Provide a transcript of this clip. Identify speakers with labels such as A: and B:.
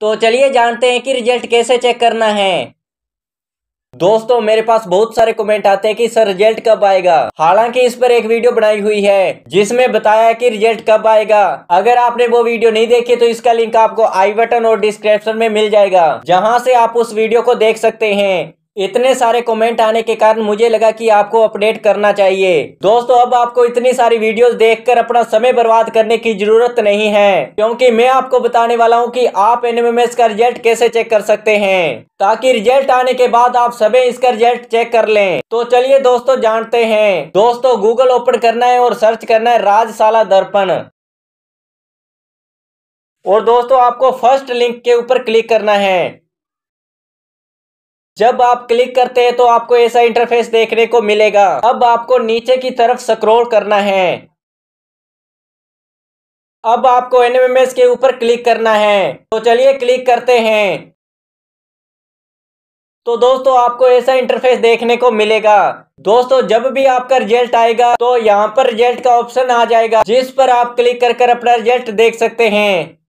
A: तो चलिए जानते हैं कि रिजल्ट कैसे चेक करना है दोस्तों मेरे पास बहुत सारे कमेंट आते हैं कि सर रिजल्ट कब आएगा हालांकि इस पर एक वीडियो बनाई हुई है जिसमें बताया कि रिजल्ट कब आएगा अगर आपने वो वीडियो नहीं देखी तो इसका लिंक आपको आई बटन और डिस्क्रिप्शन में मिल जाएगा जहां से आप उस वीडियो को देख सकते हैं इतने सारे कमेंट आने के कारण मुझे लगा कि आपको अपडेट करना चाहिए दोस्तों अब आपको इतनी सारी वीडियोस देखकर अपना समय बर्बाद करने की जरूरत नहीं है क्योंकि मैं आपको बताने वाला हूं कि आप एनएमएस का रिजल्ट कैसे चेक कर सकते हैं ताकि रिजल्ट आने के बाद आप सभी इसका रिजल्ट चेक कर लें तो चलिए दोस्तों जानते हैं दोस्तों गूगल ओपन करना है और सर्च करना है राजशाला दर्पण और दोस्तों आपको फर्स्ट लिंक के ऊपर क्लिक करना है जब आप क्लिक करते हैं तो आपको ऐसा इंटरफेस देखने को मिलेगा अब आपको नीचे की तरफ स्क्रॉल करना है अब आपको एनएमएस के ऊपर क्लिक करना है तो चलिए क्लिक करते हैं तो दोस्तों आपको ऐसा इंटरफेस देखने को मिलेगा दोस्तों जब भी आपका रिजल्ट आएगा तो यहाँ पर रिजल्ट का ऑप्शन आ जाएगा जिस पर आप क्लिक कर कर अपना रिजल्ट देख सकते हैं